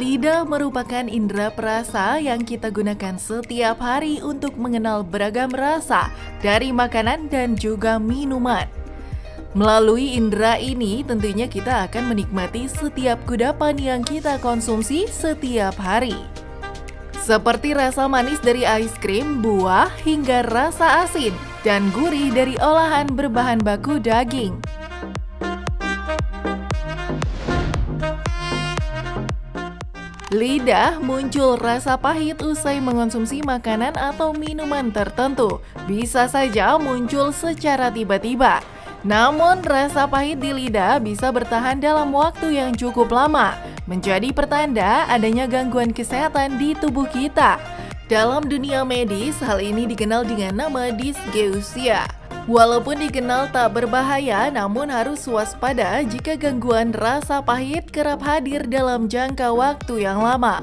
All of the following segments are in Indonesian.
Lidah merupakan indera perasa yang kita gunakan setiap hari untuk mengenal beragam rasa dari makanan dan juga minuman. Melalui indera ini, tentunya kita akan menikmati setiap kudapan yang kita konsumsi setiap hari. Seperti rasa manis dari es krim, buah, hingga rasa asin dan gurih dari olahan berbahan baku daging. Lidah muncul rasa pahit usai mengonsumsi makanan atau minuman tertentu. Bisa saja muncul secara tiba-tiba. Namun, rasa pahit di lidah bisa bertahan dalam waktu yang cukup lama, menjadi pertanda adanya gangguan kesehatan di tubuh kita. Dalam dunia medis, hal ini dikenal dengan nama dysgeusia. Walaupun dikenal tak berbahaya, namun harus waspada jika gangguan rasa pahit kerap hadir dalam jangka waktu yang lama.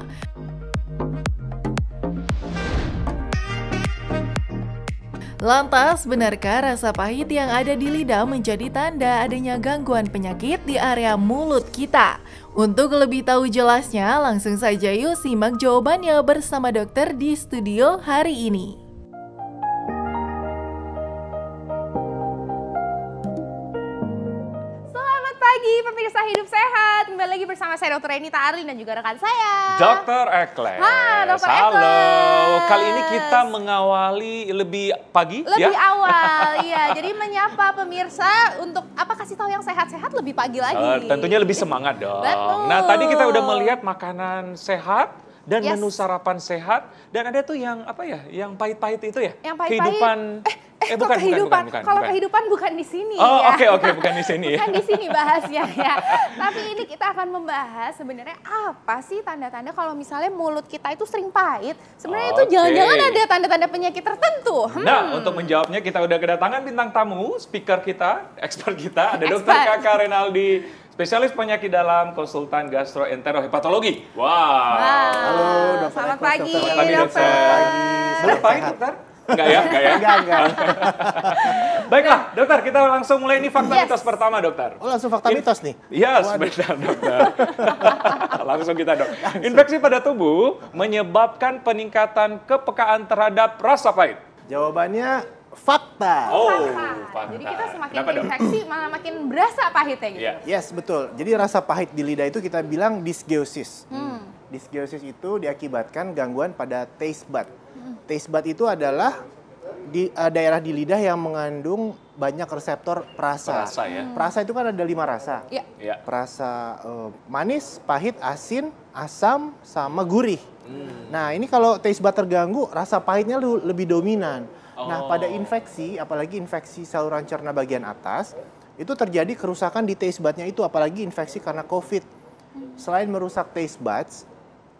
Lantas, benarkah rasa pahit yang ada di lidah menjadi tanda adanya gangguan penyakit di area mulut kita? Untuk lebih tahu jelasnya, langsung saja yuk simak jawabannya bersama dokter di studio hari ini. lagi pemirsa hidup sehat. Kembali lagi bersama saya dokter Enita Arlin dan juga rekan saya. dokter Eklek Halo, Halo. Kali ini kita mengawali lebih pagi ya? Lebih ya? awal, iya. Jadi menyapa pemirsa untuk apa kasih tahu yang sehat-sehat lebih pagi lagi. Uh, tentunya lebih semangat dong. Betul. Nah, tadi kita udah melihat makanan sehat dan yes. menu sarapan sehat dan ada tuh yang apa ya yang pahit-pahit itu ya yang pahit -pahit. kehidupan eh, eh, eh bukan, kehidupan bukan, bukan, kalau bukan. kehidupan bukan di sini oh oke ya. oke okay, okay, bukan di sini ya. bukan di sini bahasnya ya tapi ini kita akan membahas sebenarnya apa sih tanda-tanda kalau misalnya mulut kita itu sering pahit sebenarnya okay. itu jangan-jangan ada tanda-tanda penyakit tertentu hmm. nah untuk menjawabnya kita udah kedatangan bintang tamu speaker kita expert kita ada dokter kakak Renaldi spesialis penyakit dalam, konsultan gastroenterohepatologi. Wow. wow. Halo, dokter. Selamat pagi, dokter. Pagi, dokter. Selamat pagi. dokter. Enggak ya, enggak ya. Enggak, enggak. Baiklah, dokter, kita langsung mulai ini fakta yes. mitos pertama, dokter. Oh, langsung fakta In mitos nih. Yes, sebenarnya, benar, dokter. langsung kita, Dok. Langsung. Infeksi pada tubuh menyebabkan peningkatan kepekaan terhadap rasa pahit. Jawabannya fakta. Oh, fakta. Jadi kita semakin Kenapa infeksi dong? malah makin berasa pahitnya gitu. Yeah. Yes, betul. Jadi rasa pahit di lidah itu kita bilang disgeosis. Hmm. Disgeosis itu diakibatkan gangguan pada taste bud. Hmm. Taste bud itu adalah di uh, daerah di lidah yang mengandung banyak reseptor perasa. Perasa ya. Hmm. Perasa itu kan ada lima rasa. Iya. Ya. Perasa uh, manis, pahit, asin, asam, sama gurih. Hmm. Nah ini kalau taste bud terganggu, rasa pahitnya lebih dominan. Nah, pada oh. infeksi, apalagi infeksi saluran cerna bagian atas, itu terjadi kerusakan di taste budnya itu, apalagi infeksi karena COVID. Selain merusak taste buds,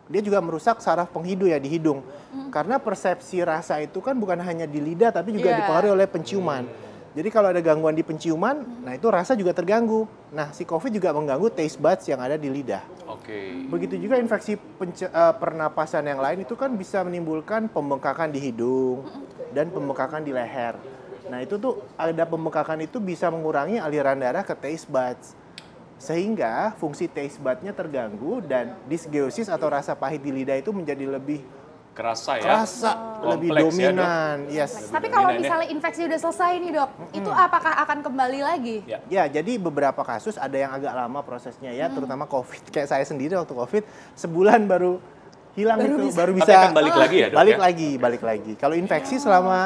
dia juga merusak saraf penghidu ya di hidung. Karena persepsi rasa itu kan bukan hanya di lidah tapi juga yeah. dipengaruhi oleh penciuman. Jadi kalau ada gangguan di penciuman, nah itu rasa juga terganggu. Nah, si COVID juga mengganggu taste buds yang ada di lidah. Oke. Okay. Begitu juga infeksi uh, pernapasan yang lain itu kan bisa menimbulkan pembengkakan di hidung, dan pembekakan di leher. Nah itu tuh ada pembekakan itu bisa mengurangi aliran darah ke taste buds sehingga fungsi taste bud-nya terganggu dan disgeosis atau rasa pahit di lidah itu menjadi lebih kerasa ya kerasa oh. lebih ya, dominan ya, yes Kompleks. tapi kalau ya. misalnya infeksi udah selesai nih dok hmm itu apakah akan kembali lagi ya. ya jadi beberapa kasus ada yang agak lama prosesnya ya hmm. terutama covid kayak saya sendiri waktu covid sebulan baru hilang baru itu bisa. baru bisa Tapi akan balik lagi ya dok balik ya? lagi balik lagi kalau infeksi ya. selama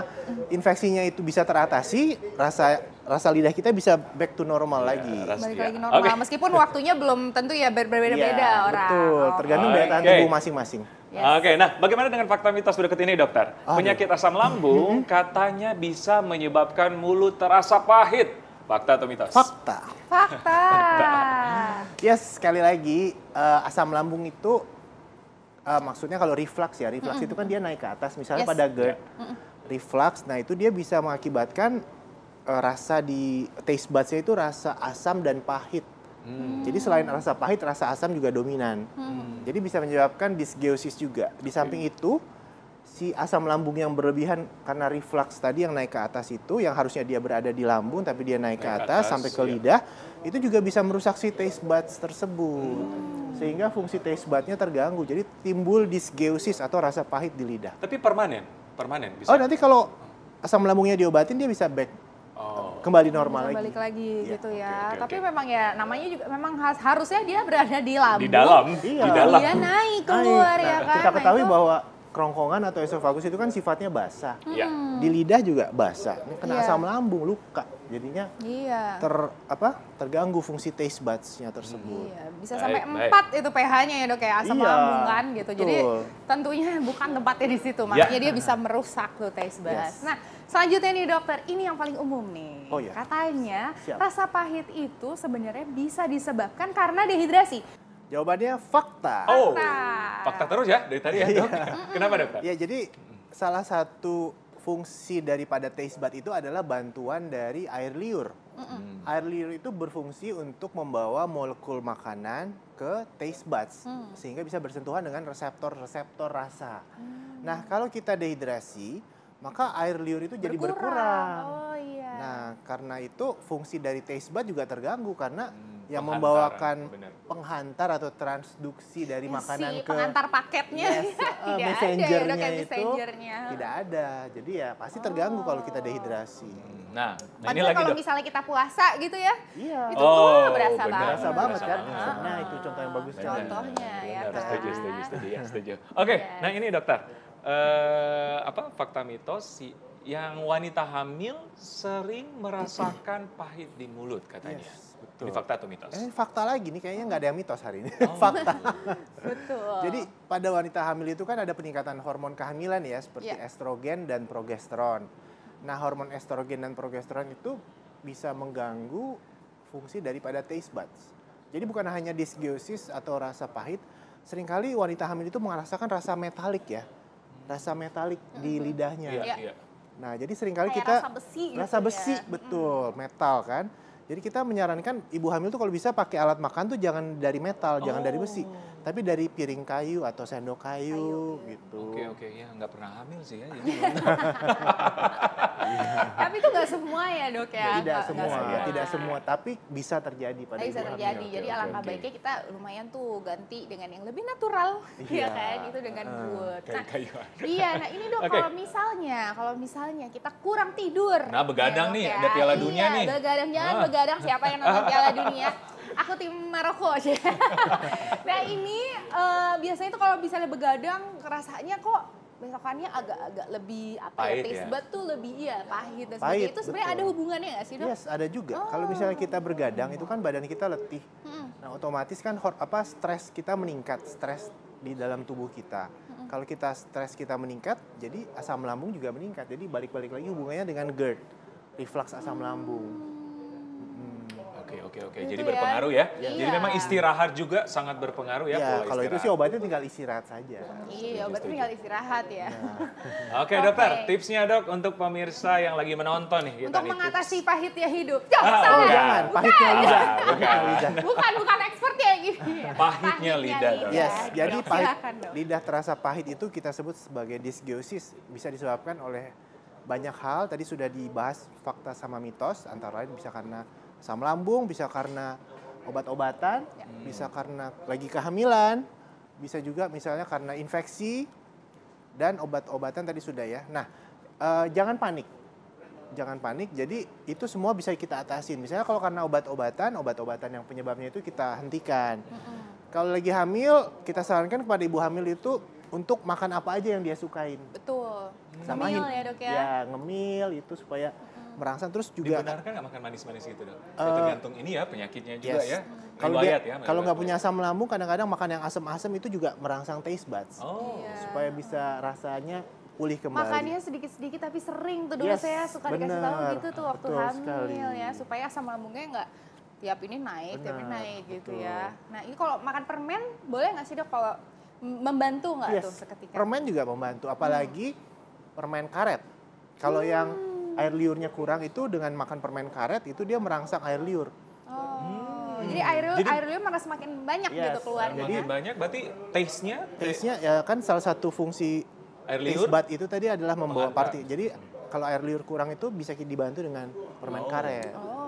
infeksinya itu bisa teratasi rasa rasa lidah kita bisa back to normal ya, lagi ras, balik ya. lagi normal okay. meskipun waktunya belum tentu ya berbeda-beda ya, orang betul oh. tergantung okay. daya tubuh masing-masing Yes. Oke, nah bagaimana dengan fakta mitos berikut ini dokter? Penyakit asam lambung mm-hmm. katanya bisa menyebabkan mulut terasa pahit. Fakta atau mitos? Fakta. Fakta. Fakta. Yes, sekali lagi uh, asam lambung itu uh, maksudnya kalau reflux ya reflux mm -hmm. itu kan dia naik ke atas misalnya yes. pada GERD mm -hmm. reflux nah itu dia bisa mengakibatkan uh, rasa di taste buds-nya itu rasa asam dan pahit Hmm. Jadi selain rasa pahit, rasa asam juga dominan. Mm. Hmm. Jadi bisa menyebabkan disgeosis juga. Di samping okay. itu, si asam lambung yang berlebihan karena reflux tadi yang naik ke atas itu, yang harusnya dia berada di lambung tapi dia naik, naik ke atas, atas sampai ke iya. lidah, itu juga bisa merusak si taste buds tersebut. Hmm sehingga fungsi taste budnya terganggu. Jadi timbul dysgeusis atau rasa pahit di lidah. Tapi permanen, permanen bisa. Oh, nanti kalau asam lambungnya diobatin dia bisa back Oh. kembali normal kembali lagi. lagi ya. gitu ya. Okay, okay, Tapi okay. memang ya namanya juga memang has, harusnya dia berada di lambung. Di dalam. Iya. Di dalam. Dia naik keluar naik. Ya nah, ya kan. Kita nah, ketahui nah, itu... bahwa kerongkongan atau esofagus itu kan sifatnya basah. Iya. Hmm. Di lidah juga basah. Kena yeah. asam lambung, luka jadinya iya. ter apa terganggu fungsi taste buds-nya tersebut. Iya, bisa baik, sampai empat itu pH-nya ya dok ya asam iya, lambung kan gitu. Betul. Jadi tentunya bukan tempatnya di situ, iya. makanya dia bisa merusak tuh taste buds. Yes. Nah, selanjutnya nih dokter, ini yang paling umum nih. Oh, iya. Katanya Siap. rasa pahit itu sebenarnya bisa disebabkan karena dehidrasi. Jawabannya fakta. Oh, fakta terus ya dari tadi ya iya. dok. Kenapa dokter? Ya jadi salah satu fungsi daripada taste bud itu adalah bantuan dari air liur. Mm-mm. Air liur itu berfungsi untuk membawa molekul makanan ke taste buds mm. sehingga bisa bersentuhan dengan reseptor-reseptor rasa. Mm. Nah, kalau kita dehidrasi, maka air liur itu berkurang. jadi berkurang. Oh iya. Nah, karena itu fungsi dari taste bud juga terganggu karena mm yang membawakan bener. penghantar atau transduksi dari ya makanan si, ke pengantar paketnya yes, uh, tidak eh, messengernya ada, itu messengernya. tidak ada jadi ya pasti terganggu oh. kalau kita oh. dehidrasi hmm, nah, nah ini lagi kalau dong. misalnya kita puasa gitu ya iya. itu oh, tuh berasa bener. banget berasa banget kan ah. nah itu contoh yang bagus bener. contohnya bener. ya kan? setuju setuju setuju ya setuju oke okay, yes. nah ini dokter uh, apa fakta mitos si yang wanita hamil sering merasakan pahit di mulut katanya. Yes, betul. Ini fakta atau mitos? Ini eh, fakta lagi nih kayaknya nggak ada yang mitos hari ini. Oh, fakta. betul. Jadi pada wanita hamil itu kan ada peningkatan hormon kehamilan ya seperti yeah. estrogen dan progesteron. Nah, hormon estrogen dan progesteron itu bisa mengganggu fungsi daripada taste buds. Jadi bukan hanya dysbiosis atau rasa pahit, seringkali wanita hamil itu merasakan rasa metalik ya. Rasa metalik di mm-hmm. lidahnya. Yeah, yeah. Nah, jadi seringkali Kayak kita rasa besi, gitu rasa ya. besi ya. betul, mm. metal kan. Jadi kita menyarankan ibu hamil tuh kalau bisa pakai alat makan tuh jangan dari metal, oh. jangan dari besi oh tapi dari piring kayu atau sendok kayu, kayu. gitu. Oke okay, oke okay. ya nggak pernah hamil sih ya. Jadi tapi itu nggak semua ya dok ya. Tidak gak, semua, gak semua. Ya, tidak semua tapi bisa terjadi pada bisa terjadi. Hamil. Jadi okay, alangkah okay. baiknya kita lumayan tuh ganti dengan yang lebih natural ya iya. ya kan itu dengan uh, buat. Nah, iya nah ini dok okay. kalau misalnya kalau misalnya kita kurang tidur. Nah begadang iya, ya, nih ya. ada Piala Dunia iya, nih. Begadang jangan ah. begadang siapa yang nonton Piala Dunia aku tim Maroko aja. nah ini uh, biasanya itu kalau misalnya begadang rasanya kok besokannya agak-agak lebih apa ya, pahit, ya, taste ya. tuh lebih iya pahit dan pahit, itu sebenarnya ada hubungannya nggak sih dok? Yes ada juga. Oh. Kalau misalnya kita bergadang itu kan badan kita letih, hmm. nah otomatis kan hor apa stres kita meningkat, stres di dalam tubuh kita. Hmm. Kalau kita stres kita meningkat, jadi asam lambung juga meningkat. Jadi balik-balik lagi hubungannya dengan GERD, reflux asam hmm. lambung oke oke. Gitu jadi ya. berpengaruh ya. Iya. Jadi memang istirahat juga sangat berpengaruh ya. Iya, kalau itu sih obatnya tinggal istirahat saja. Iya, obatnya tinggal istirahat ya. ya. oke, okay, dokter, tipsnya Dok untuk pemirsa yang lagi menonton nih Untuk mengatasi tips. pahitnya hidup. Jangan, ah, oh, jangan. Pahitnya lidah. Ah, bukan. bukan. bukan, bukan expert ya ini. Pahitnya, pahitnya lidah, Dok. Yes, jadi pahit lidah terasa pahit itu kita sebut sebagai disgeusis, bisa disebabkan oleh banyak hal tadi sudah dibahas fakta sama mitos antara lain bisa karena asam lambung, bisa karena obat-obatan, hmm. bisa karena lagi kehamilan, bisa juga misalnya karena infeksi dan obat-obatan tadi sudah ya. Nah, eh, jangan panik. Jangan panik. Jadi itu semua bisa kita atasin. Misalnya kalau karena obat-obatan, obat-obatan yang penyebabnya itu kita hentikan. Hmm. Kalau lagi hamil, kita sarankan kepada ibu hamil itu untuk makan apa aja yang dia sukain. Betul. Sama ngemil ya, Dok ya. Ya, ngemil itu supaya merangsang terus juga dibenarkan nggak makan manis-manis gitu dok? Uh, tergantung ini ya penyakitnya juga yes. ya. Kalau dia ya, kalau nggak punya asam lambung kadang-kadang makan yang asam-asam itu juga merangsang taste buds oh. yeah. supaya bisa rasanya pulih kembali. Makannya sedikit-sedikit tapi sering tuh dulu yes, saya suka bener. dikasih tahu gitu tuh waktu Betul hamil sekali. ya supaya asam lambungnya nggak tiap ini naik, bener, tiap ini naik betul. gitu ya. Nah ini kalau makan permen boleh nggak sih dok kalau membantu nggak yes, tuh seketika? Permen juga membantu, apalagi hmm. permen karet. Kalau hmm. yang air liurnya kurang itu dengan makan permen karet itu dia merangsang air liur. Oh, hmm. Jadi air liur, air liur malah semakin banyak gitu yes, gitu keluarnya. Jadi banyak berarti taste-nya taste-nya ya kan salah satu fungsi air liur taste bud itu tadi adalah membawa party. Jadi kalau air liur kurang itu bisa dibantu dengan permen oh. karet. Oh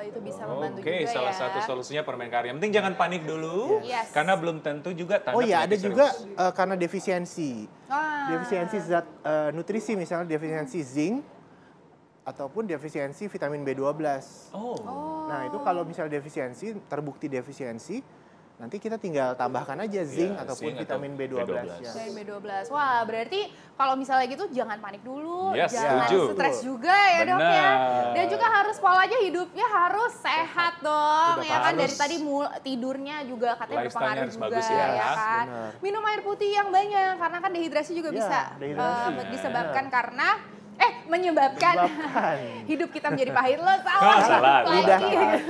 itu bisa oh, membantu okay, juga salah ya. satu solusinya permen karet. Yang penting jangan panik dulu, yes. karena belum tentu juga tanda Oh iya, ada juga uh, karena defisiensi. Ah. Defisiensi zat uh, nutrisi misalnya defisiensi zinc ataupun defisiensi vitamin B12. Oh. Nah, itu kalau misal defisiensi, terbukti defisiensi, nanti kita tinggal tambahkan aja iya, zinc yeah, ataupun zinc vitamin atau B12. B12. Ya. Vitamin B12. Wah, berarti kalau misalnya gitu jangan panik dulu, yes, jangan stres juga ya, Bener. Dok ya. Dan juga harus polanya hidupnya harus sehat dong, Udah, ya kan dari tadi tidurnya juga katanya berpengaruh juga bagus ya, ya kan. Bener. Minum air putih yang banyak karena kan dehidrasi juga ya, bisa dehidrasi. Uh, disebabkan ya. karena eh menyebabkan, menyebabkan. hidup kita menjadi pahit loh salah. Oh, salah. Udah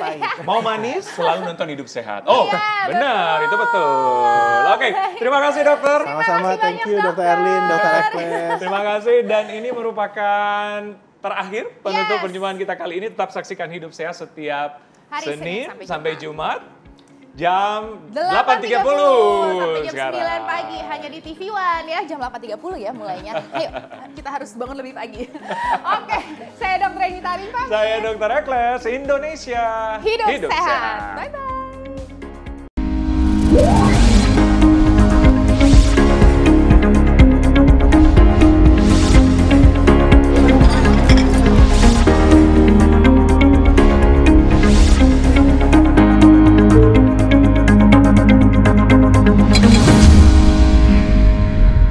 Mau manis selalu nonton hidup sehat. Oh, ya, benar, betul. itu betul. Oke, okay, terima kasih dokter. Sama-sama, thank you dokter Erlin, dokter Ekles. Terima kasih dan ini merupakan terakhir penutup yes. perjumpaan kita kali ini tetap saksikan hidup sehat setiap Hari Senin, Senin sampai, sampai Jumat jam 8.30 sampai jam sekarang. 9 pagi hanya di TV One ya jam 8.30 ya mulainya. Ayo kita harus bangun lebih pagi. Oke, saya Dr. Enita Arifah. Saya Dr. Ekles, Indonesia. Hidup, Hidup sehat. Bye bye.